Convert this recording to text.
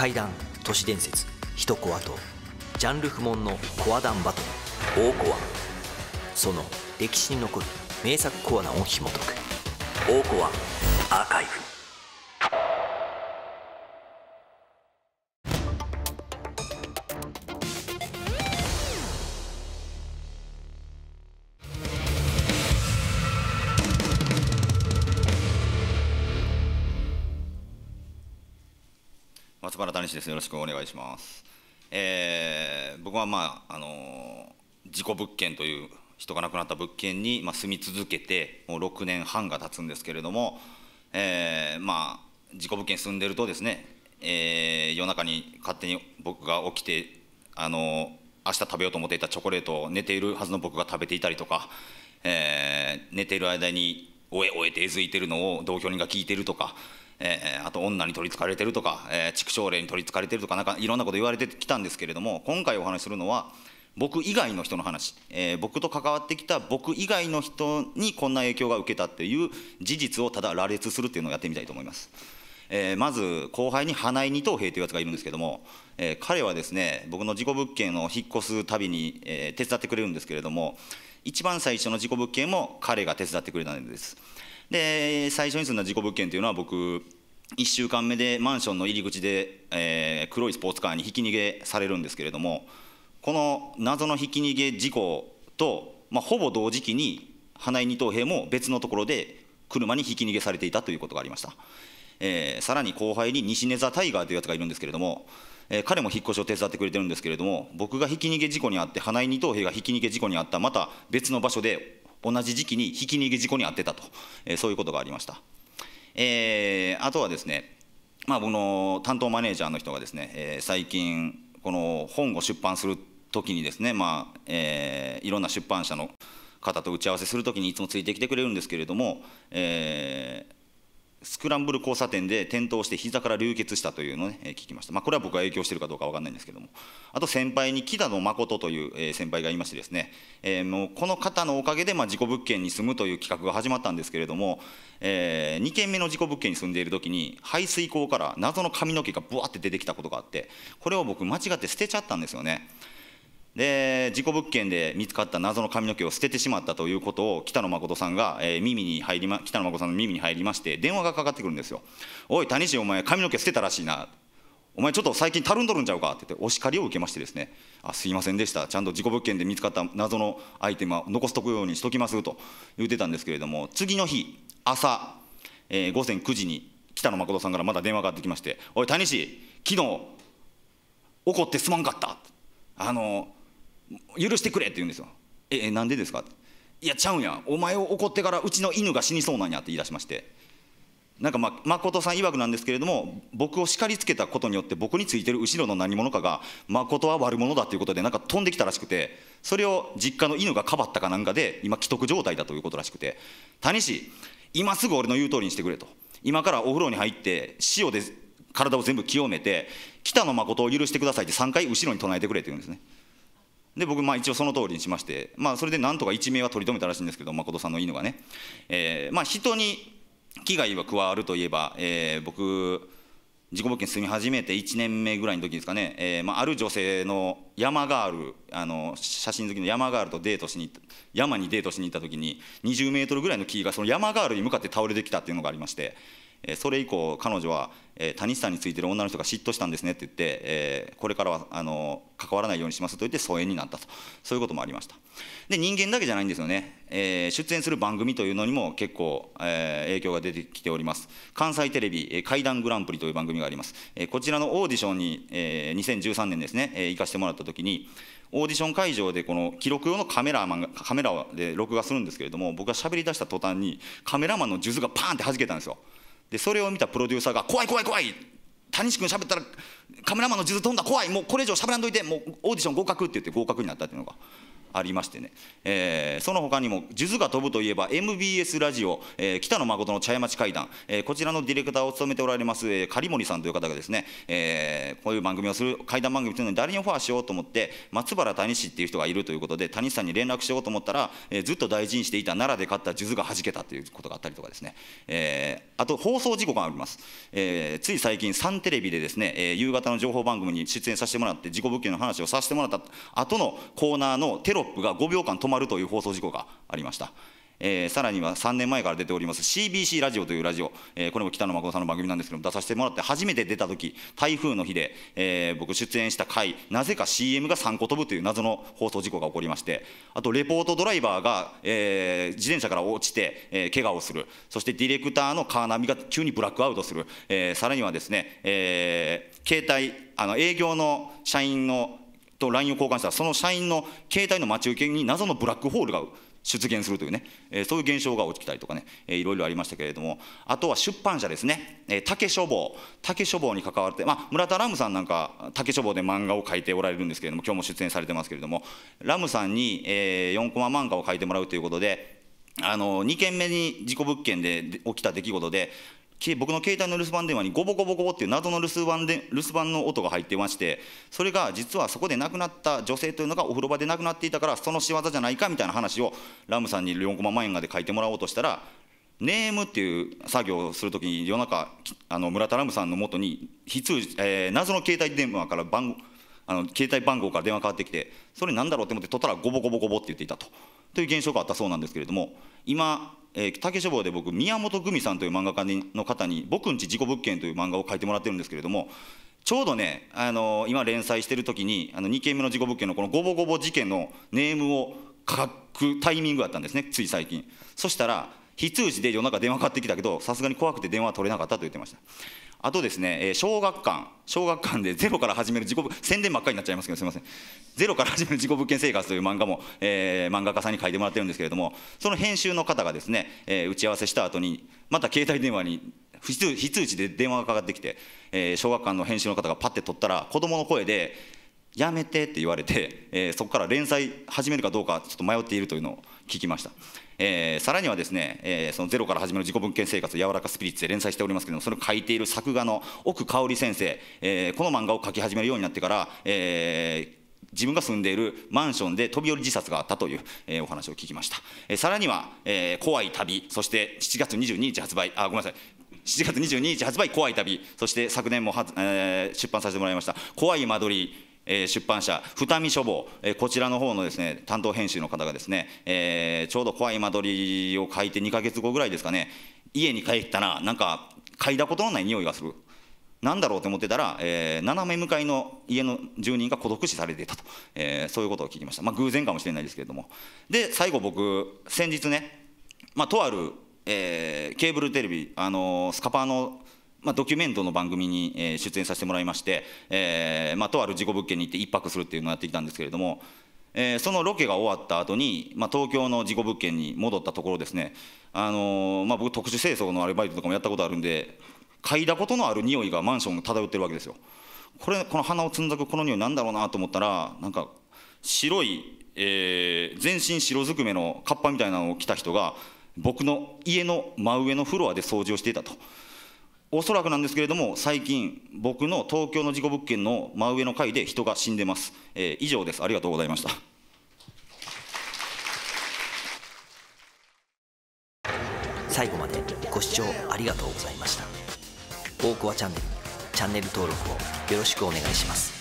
怪談都市伝説一コアとジャンル不問のコア談バトル大コアその歴史に残る名作コアなを紐解く大コアアーカイブ原谷氏です。よろしくお願いします。えー、僕はまああの事故物件という人が亡くなった物件にまあ住み続けてもう6年半が経つんですけれども、えー、まあ事故物件住んでるとですね、えー、夜中に勝手に僕が起きてあの明日食べようと思っていたチョコレートを寝ているはずの僕が食べていたりとか、えー、寝ている間におえおえってえずいてるのを同居人が聞いてるとか。えー、あと女に取りつかれてるとか、えー、畜生霊に取りつかれてるとかなんかいろんなこと言われてきたんですけれども今回お話しするのは僕以外の人の話、えー、僕と関わってきた僕以外の人にこんな影響が受けたっていう事実をただ羅列するっていうのをやってみたいと思います。えー、まず後輩に花井二等兵というやつがいるんですけども、えー、彼はですね僕の事故物件を引っ越すたびに、えー、手伝ってくれるんですけれども一番最初の事故物件も彼が手伝ってくれたんです。で最初に住んだ事故物件というのは僕1週間目でマンションの入り口で、えー、黒いスポーツカーにひき逃げされるんですけれどもこの謎のひき逃げ事故と、まあ、ほぼ同時期に花井二等兵も別のところで車にひき逃げされていたということがありました、えー、さらに後輩に西根座タイガーというやつがいるんですけれども、えー、彼も引っ越しを手伝ってくれてるんですけれども僕がひき逃げ事故にあって花井二等兵がひき逃げ事故にあったまた別の場所で同じ時期にひき逃げ事故に遭ってたと、えー、そういうことがありました。えー、あとはですね、まあ、この担当マネージャーの人がですね、えー、最近、この本を出版するときにですね、まあえー、いろんな出版社の方と打ち合わせするときにいつもついてきてくれるんですけれども、えー、スクランブル交差点で転倒して膝から流血したというのを、ね、聞きました、まあ、これは僕が影響しているかどうか分かんないんですけども、あと先輩に田の誠という先輩がいまして、ですね、えー、もうこの方のおかげでまあ事故物件に住むという企画が始まったんですけれども、えー、2件目の事故物件に住んでいるときに、排水溝から謎の髪の毛がぶわって出てきたことがあって、これを僕、間違って捨てちゃったんですよね。で事故物件で見つかった謎の髪の毛を捨ててしまったということを北野誠さんが、えー、耳に入りま北野誠さんの耳に入りまして電話がかかってくるんですよ「おい谷氏お前髪の毛捨てたらしいな」お前ちょっと最近たるんどるんちゃうかって言ってお叱りを受けましてですねあすいませんでしたちゃんと事故物件で見つかった謎のアイテムは残しとくようにしときますと言ってたんですけれども次の日朝、えー、午前9時に北野誠さんからまた電話がかかってきまして「おい谷氏昨日怒ってすまんかった」あの許してくれって言うんですよえなんでですかいやちゃうんやお前を怒ってからうちの犬が死にそうなんやって言い出しましてなんか、ま、誠さん曰くなんですけれども僕を叱りつけたことによって僕についてる後ろの何者かが誠は悪者だということでなんか飛んできたらしくてそれを実家の犬がかばったかなんかで今既得状態だということらしくて「谷氏今すぐ俺の言う通りにしてくれ」と「今からお風呂に入って塩で体を全部清めて北野誠を許してください」って3回後ろに唱えてくれって言うんですね。で僕まあ一応その通りにしまして、まあ、それでなんとか一命は取り留めたらしいんですけど誠さんの犬がね、えーまあ、人に危害は加わるといえば、えー、僕事故物件住み始めて1年目ぐらいの時ですかね、えーまあ、ある女性の山ガールあの写真好きの山ガールとデートしに山にデートしに行った時に20メートルぐらいの木がその山ガールに向かって倒れてきたっていうのがありましてえそれ以降彼女は、え谷下についてる女の人が嫉妬したんですねって言って、えこれからはあの関わらないようにしますと言って疎遠になったとそういうこともありましたで人間だけじゃないんですよね、え出演する番組というのにも結構、え影響が出てきております関西テレビ「怪談グランプリ」という番組があります、えこちらのオーディションに、え2013年ですね、え行かせてもらった時にオーディション会場でこの記録用のカメラマンがカメラで録画するんですけれども僕が喋り出した途端にカメラマンの数珠がパーンって弾けたんですよでそれを見たプロデューサーが「怖い怖い怖い谷地君喋ったらカメラマンの地図飛んだ怖いもうこれ以上喋らんといてもうオーディション合格」って言って合格になったっていうのがありましてね、えー、その他にも、数珠が飛ぶといえば MBS ラジオ、えー、北野誠の茶屋町会談、えー、こちらのディレクターを務めておられます、えー、狩森さんという方がですね、えー、こういう番組をする、会談番組というのに誰にオファーしようと思って、松原谷氏っていう人がいるということで、谷さんに連絡しようと思ったら、えー、ずっと大事にしていた奈良で買った数珠が弾けたということがあったりとかですね、えー、あと放送事故があります、えー、つい最近、サンテレビでですね、えー、夕方の情報番組に出演させてもらって、事故物件の話をさせてもらった後のコーナーのテロロップが5秒間止まるという放送事故がありました。えー、さらには3年前から出ております CBC ラジオというラジオ、えー、これも北野誠さんの番組なんですけども出させてもらって初めて出た時台風の日で、えー、僕出演した回なぜか CM が3個飛ぶという謎の放送事故が起こりましてあとレポートドライバーが、えー、自転車から落ちて、えー、怪我をするそしてディレクターのカーナビが急にブラックアウトする、えー、さらにはですね、えー、携帯あの営業の社員のと LINE を交換したら、その社員の携帯の待ち受けに謎のブラックホールが出現するというね、えー、そういう現象が起きたりとかね、えー、いろいろありましたけれども、あとは出版社ですね、えー、竹書房、竹書房に関わって、まあ、村田ラムさんなんか、竹書房で漫画を描いておられるんですけれども、今日も出演されてますけれども、ラムさんに、えー、4コマ漫画を描いてもらうということで、あの2件目に事故物件で起きた出来事で僕の携帯の留守番電話にゴボゴボゴボっていう謎の留守番で留守番の音が入ってましてそれが実はそこで亡くなった女性というのがお風呂場で亡くなっていたからその仕業じゃないかみたいな話をラムさんに4コマ漫画で書いてもらおうとしたらネームっていう作業をするときに夜中あの村田ラムさんのもとに非通、えー、謎の携帯電話から番号あの携帯番号から電話かかってきてそれなんだろうって思って取ったらゴボゴボゴボって言っていたとという現象があったそうなんですけれども今、えー、竹書房で僕宮本組さんという漫画家の方に「僕んち事故物件」という漫画を書いてもらってるんですけれどもちょうどね、あのー、今連載してる時にあの2件目の事故物件のこのゴボゴボ事件のネームを書くタイミングだったんですねつい最近そしたら非通知で夜中電話かかってきたけどさすがに怖くて電話取れなかったと言ってましたあとですね、え小学館、小学館でゼロから始める自己宣伝ばっかりになっちゃいますけど、すみません、ゼロから始める自己物件生活という漫画も、えー、漫画家さんに書いてもらってるんですけれども、その編集の方がですね、えー、打ち合わせした後に、また携帯電話に非通非通知で電話がかかってきて、えー、小学館の編集の方がパって取ったら、子供の声で、やめてって言われて、えそこから連載始めるかどうかちょっと迷っているというのを。聞きました。えー、さらにはですね、えー、そのゼロから始める自己文献生活、柔らかスピリッツで連載しておりますけれども、それを書いている作画の奥香織先生、えー、この漫画を書き始めるようになってから、えー自分が住んでいるマンションで飛び降り自殺があったという、えー、お話を聞きました、えー、さらには、えー、怖い旅そして7月22日発売あごめんなさい7月22日発売「怖い旅」そして昨年もは、えー、出版させてもらいました「怖い間取り」出版社、二見書房、こちらの方のですね担当編集の方がですね、えー、ちょうど怖い間取りを書いて2か月後ぐらいですかね、家に帰ったら、なんか嗅いだことのない匂いがする。なんだろうと思ってたら、えー、斜め向かいの家の住人が孤独死されていたと、えー、そういうことを聞きました、まあ、偶然かもしれないですけれども、で最後、僕、先日ね、まあ、とある、えー、ケーブルテレビ、あのー、スカパーのまあ、ドキュメントの番組に、え出演させてもらいまして、えーまあ、とある事故物件に行って一泊するっていうのをやってきたんですけれども、えー、そのロケが終わった後に、まあ、東京の事故物件に戻ったところですね、あのー、まあ、僕特殊清掃のアルバイトとかもやったことあるんで嗅いだことのある匂いがマンション漂ってるわけですよこれこの鼻をつんざくこの匂いなんだろうなと思ったらなんか白い、えー、全身白ずくめのカッパみたいなのを着た人が僕の家の真上のフロアで掃除をしていたと。おそらくなんですけれども、最近、僕の東京の事故物件の真上の階で人が死んでます。えー、以上です。ありがとうございました。最後までご視聴ありがとうございました。大コアチャンネル、チャンネル登録をよろしくお願いします。